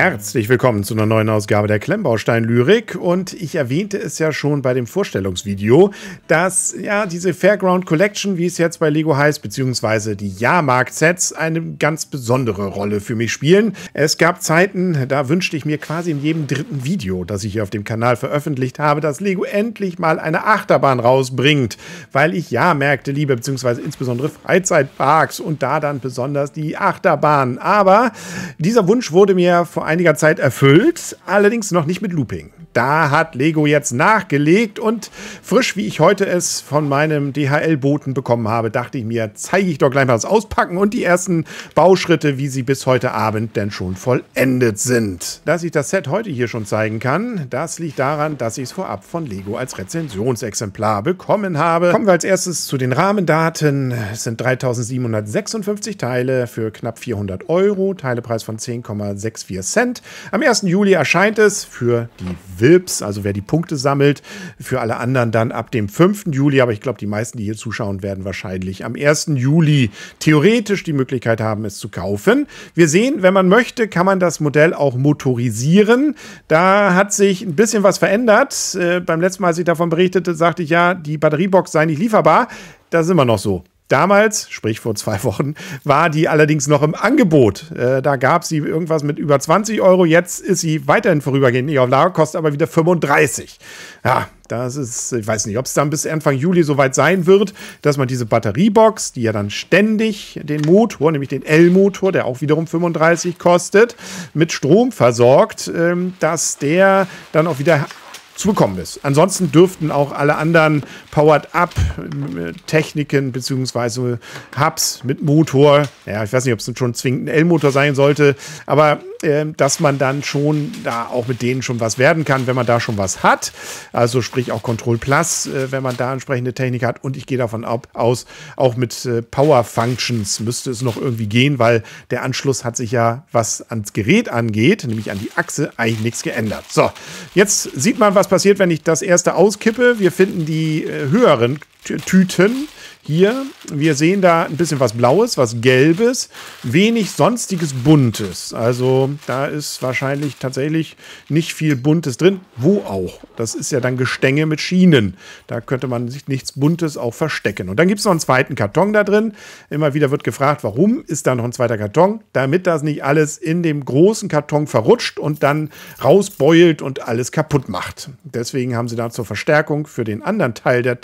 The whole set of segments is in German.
Herzlich willkommen zu einer neuen Ausgabe der Klemmbaustein-Lyrik und ich erwähnte es ja schon bei dem Vorstellungsvideo, dass ja diese Fairground Collection, wie es jetzt bei Lego heißt, beziehungsweise die Jahrmarkt-Sets eine ganz besondere Rolle für mich spielen. Es gab Zeiten, da wünschte ich mir quasi in jedem dritten Video, das ich hier auf dem Kanal veröffentlicht habe, dass Lego endlich mal eine Achterbahn rausbringt, weil ich Jahrmärkte liebe, beziehungsweise insbesondere Freizeitparks und da dann besonders die Achterbahn. Aber dieser Wunsch wurde mir vor einiger Zeit erfüllt, allerdings noch nicht mit Looping da hat Lego jetzt nachgelegt und frisch, wie ich heute es von meinem DHL-Boten bekommen habe, dachte ich mir, zeige ich doch gleich mal das Auspacken und die ersten Bauschritte, wie sie bis heute Abend denn schon vollendet sind. Dass ich das Set heute hier schon zeigen kann, das liegt daran, dass ich es vorab von Lego als Rezensionsexemplar bekommen habe. Kommen wir als erstes zu den Rahmendaten. Es sind 3756 Teile für knapp 400 Euro, Teilepreis von 10,64 Cent. Am 1. Juli erscheint es für die WIPs, also wer die Punkte sammelt. Für alle anderen dann ab dem 5. Juli. Aber ich glaube, die meisten, die hier zuschauen, werden wahrscheinlich am 1. Juli theoretisch die Möglichkeit haben, es zu kaufen. Wir sehen, wenn man möchte, kann man das Modell auch motorisieren. Da hat sich ein bisschen was verändert. Äh, beim letzten Mal, als ich davon berichtete, sagte ich ja, die Batteriebox sei nicht lieferbar. Das ist immer noch so. Damals, sprich vor zwei Wochen, war die allerdings noch im Angebot. Äh, da gab sie irgendwas mit über 20 Euro. Jetzt ist sie weiterhin vorübergehend nicht auf Lager, kostet aber wieder 35. Ja, das ist, ich weiß nicht, ob es dann bis Anfang Juli soweit sein wird, dass man diese Batteriebox, die ja dann ständig den Motor, nämlich den L-Motor, der auch wiederum 35 kostet, mit Strom versorgt, ähm, dass der dann auch wieder zu bekommen ist. Ansonsten dürften auch alle anderen Powered-Up-Techniken äh, bzw. Hubs mit Motor, ja, ich weiß nicht, ob es schon zwingend ein L-Motor sein sollte, aber ähm, dass man dann schon da auch mit denen schon was werden kann, wenn man da schon was hat. Also sprich auch Control Plus, äh, wenn man da entsprechende Technik hat. Und ich gehe davon ab, aus, auch mit äh, Power Functions müsste es noch irgendwie gehen, weil der Anschluss hat sich ja, was ans Gerät angeht, nämlich an die Achse, eigentlich nichts geändert. So, jetzt sieht man, was passiert, wenn ich das erste auskippe. Wir finden die äh, höheren Tüten hier, wir sehen da ein bisschen was Blaues, was Gelbes, wenig sonstiges Buntes. Also da ist wahrscheinlich tatsächlich nicht viel Buntes drin. Wo auch? Das ist ja dann Gestänge mit Schienen. Da könnte man sich nichts Buntes auch verstecken. Und dann gibt es noch einen zweiten Karton da drin. Immer wieder wird gefragt, warum ist da noch ein zweiter Karton? Damit das nicht alles in dem großen Karton verrutscht und dann rausbeult und alles kaputt macht. Deswegen haben sie da zur Verstärkung für den anderen Teil der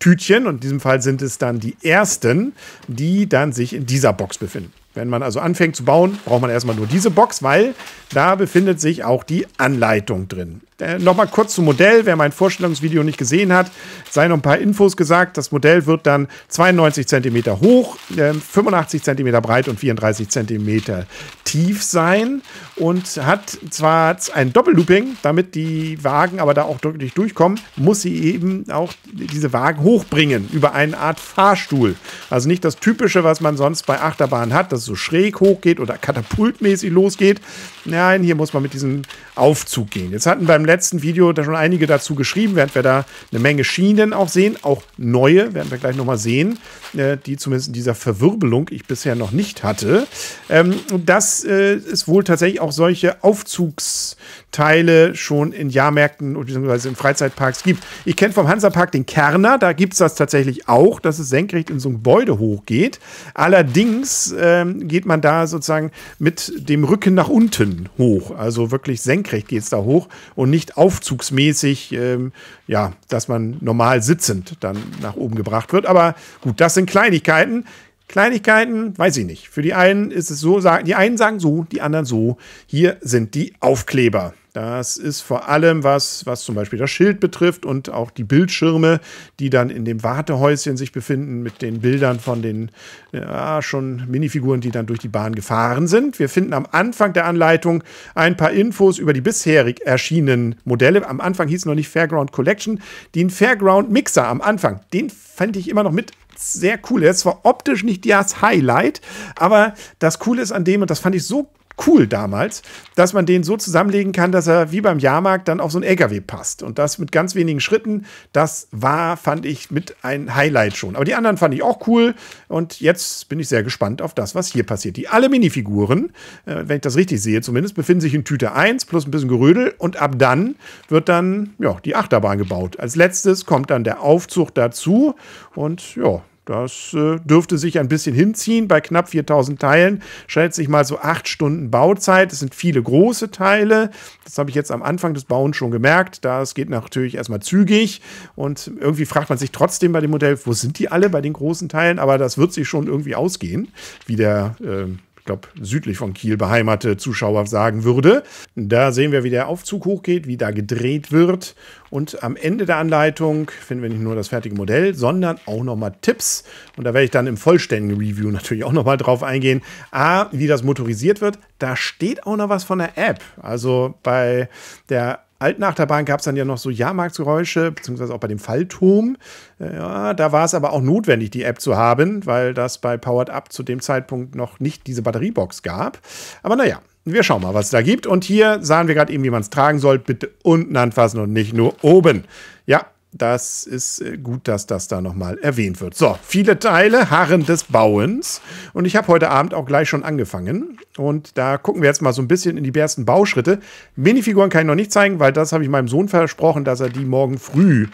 Tütchen, und in diesem Fall sind es Pins dann die ersten, die dann sich in dieser Box befinden. Wenn man also anfängt zu bauen, braucht man erstmal nur diese Box, weil da befindet sich auch die Anleitung drin. Äh, Nochmal kurz zum Modell, wer mein Vorstellungsvideo nicht gesehen hat, sei noch ein paar Infos gesagt. Das Modell wird dann 92 cm hoch, 85 cm ähm, breit und 34 cm tief sein und hat zwar ein Doppellooping, damit die Wagen aber da auch deutlich durchkommen, muss sie eben auch diese Wagen hochbringen über eine Art Fahrstuhl. Also nicht das Typische, was man sonst bei Achterbahnen hat, dass es so schräg hochgeht oder katapultmäßig losgeht. Nein, hier muss man mit diesem Aufzug gehen. Jetzt hatten wir beim im letzten Video da schon einige dazu geschrieben, während wir da eine Menge Schienen auch sehen, auch neue, werden wir gleich nochmal sehen, äh, die zumindest in dieser Verwirbelung ich bisher noch nicht hatte. Ähm, dass äh, es wohl tatsächlich auch solche Aufzugsteile schon in Jahrmärkten bzw. in Freizeitparks gibt. Ich kenne vom Hansapark den Kerner, da gibt es das tatsächlich auch, dass es senkrecht in so ein Gebäude hochgeht. Allerdings ähm, geht man da sozusagen mit dem Rücken nach unten hoch. Also wirklich senkrecht geht es da hoch und nicht nicht aufzugsmäßig, ähm, ja, dass man normal sitzend dann nach oben gebracht wird. Aber gut, das sind Kleinigkeiten. Kleinigkeiten, weiß ich nicht. Für die einen ist es so, die einen sagen so, die anderen so. Hier sind die Aufkleber. Das ist vor allem was, was zum Beispiel das Schild betrifft und auch die Bildschirme, die dann in dem Wartehäuschen sich befinden mit den Bildern von den ja, äh, ah, schon Minifiguren, die dann durch die Bahn gefahren sind. Wir finden am Anfang der Anleitung ein paar Infos über die bisherig erschienenen Modelle. Am Anfang hieß es noch nicht Fairground Collection. Den Fairground Mixer am Anfang, den fand ich immer noch mit sehr cool. Er ist zwar optisch nicht das Highlight, aber das Coole ist an dem, und das fand ich so cool damals, dass man den so zusammenlegen kann, dass er wie beim Jahrmarkt dann auf so ein LKW passt. Und das mit ganz wenigen Schritten. Das war, fand ich, mit ein Highlight schon. Aber die anderen fand ich auch cool. Und jetzt bin ich sehr gespannt auf das, was hier passiert. Die alle Minifiguren, äh, wenn ich das richtig sehe zumindest, befinden sich in Tüte 1 plus ein bisschen Gerödel. Und ab dann wird dann ja, die Achterbahn gebaut. Als letztes kommt dann der Aufzug dazu. Und ja, das äh, dürfte sich ein bisschen hinziehen. Bei knapp 4000 Teilen schätze ich mal so acht Stunden Bauzeit. Es sind viele große Teile. Das habe ich jetzt am Anfang des Bauens schon gemerkt. Das geht natürlich erstmal zügig. Und irgendwie fragt man sich trotzdem bei dem Modell, wo sind die alle bei den großen Teilen? Aber das wird sich schon irgendwie ausgehen, wie der äh, glaube, südlich von Kiel beheimatete Zuschauer sagen würde. Da sehen wir, wie der Aufzug hochgeht, wie da gedreht wird. Und am Ende der Anleitung finden wir nicht nur das fertige Modell, sondern auch nochmal Tipps. Und da werde ich dann im vollständigen Review natürlich auch nochmal drauf eingehen. A, wie das motorisiert wird. Da steht auch noch was von der App. Also bei der alten Achterbahn gab es dann ja noch so Jahrmarktsgeräusche, beziehungsweise auch bei dem Fallturm. Äh, ja, da war es aber auch notwendig, die App zu haben, weil das bei Powered Up zu dem Zeitpunkt noch nicht diese Batteriebox gab. Aber naja, wir schauen mal, was es da gibt. Und hier sahen wir gerade eben, wie man es tragen soll. Bitte unten anfassen und nicht nur oben. Ja, das ist äh, gut, dass das da nochmal erwähnt wird. So, viele Teile, Harren des Bauens. Und ich habe heute Abend auch gleich schon angefangen. Und da gucken wir jetzt mal so ein bisschen in die ersten Bauschritte. Minifiguren kann ich noch nicht zeigen, weil das habe ich meinem Sohn versprochen, dass er die morgen früh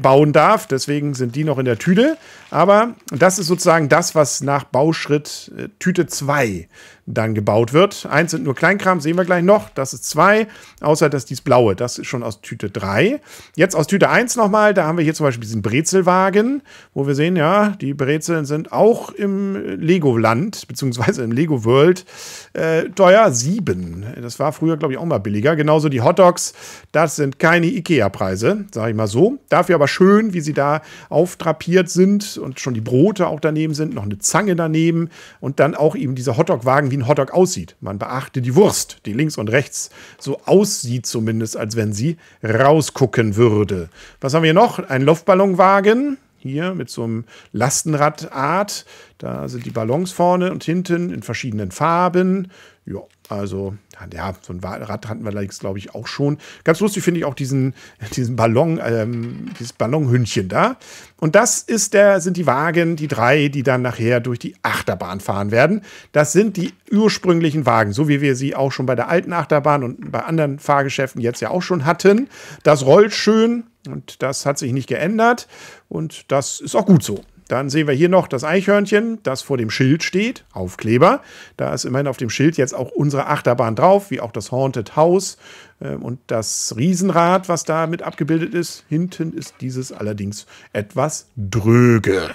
bauen darf. Deswegen sind die noch in der Tüte. Aber das ist sozusagen das, was nach Bauschritt äh, Tüte 2 dann gebaut wird. Eins sind nur Kleinkram, sehen wir gleich noch. Das ist zwei, außer dass dies blaue. Das ist schon aus Tüte drei. Jetzt aus Tüte eins nochmal. Da haben wir hier zum Beispiel diesen Brezelwagen, wo wir sehen, ja, die Brezeln sind auch im Lego-Land, beziehungsweise im Lego-World, äh, teuer sieben. Das war früher, glaube ich, auch mal billiger. Genauso die Hotdogs. Das sind keine Ikea-Preise, sage ich mal so. Dafür aber schön, wie sie da auftrapiert sind und schon die Brote auch daneben sind. Noch eine Zange daneben und dann auch eben diese Hotdog-Wagen wie ein Hotdog aussieht. Man beachte die Wurst, die links und rechts so aussieht, zumindest als wenn sie rausgucken würde. Was haben wir noch? Ein Luftballonwagen hier mit so einem Lastenradart. Da sind die Ballons vorne und hinten in verschiedenen Farben. Ja, also, ja, so ein Rad hatten wir allerdings, glaube ich, auch schon. Ganz lustig finde ich auch diesen, diesen Ballon, ähm, dieses Ballonhündchen da. Und das ist der, sind die Wagen, die drei, die dann nachher durch die Achterbahn fahren werden. Das sind die ursprünglichen Wagen, so wie wir sie auch schon bei der alten Achterbahn und bei anderen Fahrgeschäften jetzt ja auch schon hatten. Das rollt schön, und das hat sich nicht geändert und das ist auch gut so. Dann sehen wir hier noch das Eichhörnchen, das vor dem Schild steht, Aufkleber. Da ist immerhin auf dem Schild jetzt auch unsere Achterbahn drauf, wie auch das Haunted House ähm, und das Riesenrad, was da mit abgebildet ist, hinten ist dieses allerdings etwas dröge.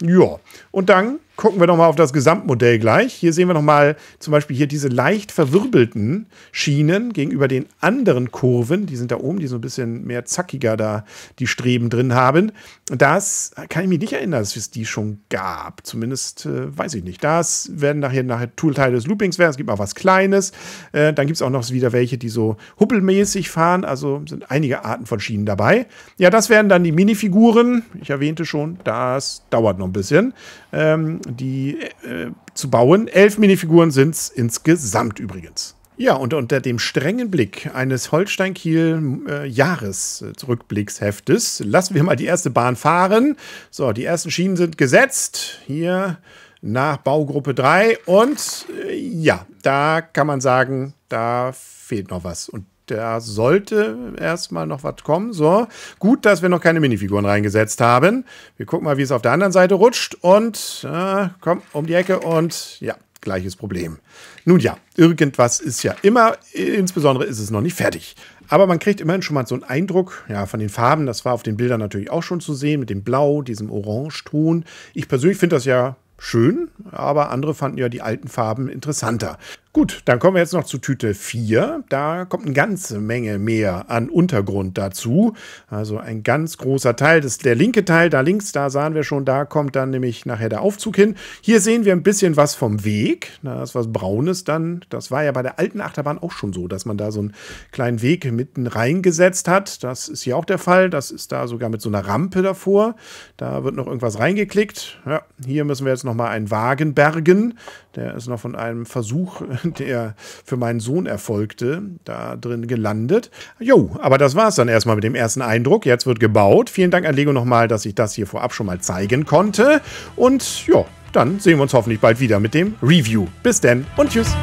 Ja, und dann gucken wir nochmal auf das Gesamtmodell gleich. Hier sehen wir nochmal zum Beispiel hier diese leicht verwirbelten Schienen gegenüber den anderen Kurven. Die sind da oben, die so ein bisschen mehr zackiger da die Streben drin haben. Das kann ich mich nicht erinnern, dass es die schon gab. Zumindest äh, weiß ich nicht. Das werden nachher, nachher Toolteile des Loopings werden. Es gibt auch was Kleines. Äh, dann gibt es auch noch wieder welche, die so kuppelmäßig fahren, also sind einige Arten von Schienen dabei. Ja, das wären dann die Minifiguren. Ich erwähnte schon, das dauert noch ein bisschen, ähm, die äh, zu bauen. Elf Minifiguren sind es insgesamt übrigens. Ja, und unter dem strengen Blick eines holstein kiel äh, jahres zurückblicksheftes lassen wir mal die erste Bahn fahren. So, die ersten Schienen sind gesetzt. Hier nach Baugruppe 3. Und äh, ja, da kann man sagen, da fehlt noch was. Und da sollte erstmal noch was kommen. So, gut, dass wir noch keine Minifiguren reingesetzt haben. Wir gucken mal, wie es auf der anderen Seite rutscht. Und äh, komm, um die Ecke und ja, gleiches Problem. Nun ja, irgendwas ist ja immer, insbesondere ist es noch nicht fertig. Aber man kriegt immerhin schon mal so einen Eindruck ja, von den Farben. Das war auf den Bildern natürlich auch schon zu sehen, mit dem Blau, diesem Orangeton. Ich persönlich finde das ja schön, aber andere fanden ja die alten Farben interessanter. Gut, dann kommen wir jetzt noch zu Tüte 4. Da kommt eine ganze Menge mehr an Untergrund dazu. Also ein ganz großer Teil. Das ist der linke Teil da links, da sahen wir schon, da kommt dann nämlich nachher der Aufzug hin. Hier sehen wir ein bisschen was vom Weg. Da ist was Braunes dann. Das war ja bei der alten Achterbahn auch schon so, dass man da so einen kleinen Weg mitten reingesetzt hat. Das ist hier auch der Fall. Das ist da sogar mit so einer Rampe davor. Da wird noch irgendwas reingeklickt. Ja, hier müssen wir jetzt nochmal einen Wagen bergen. Der ist noch von einem Versuch der für meinen Sohn erfolgte, da drin gelandet. Jo, aber das war's dann erstmal mit dem ersten Eindruck. Jetzt wird gebaut. Vielen Dank an Lego nochmal, dass ich das hier vorab schon mal zeigen konnte. Und ja, dann sehen wir uns hoffentlich bald wieder mit dem Review. Bis denn und tschüss.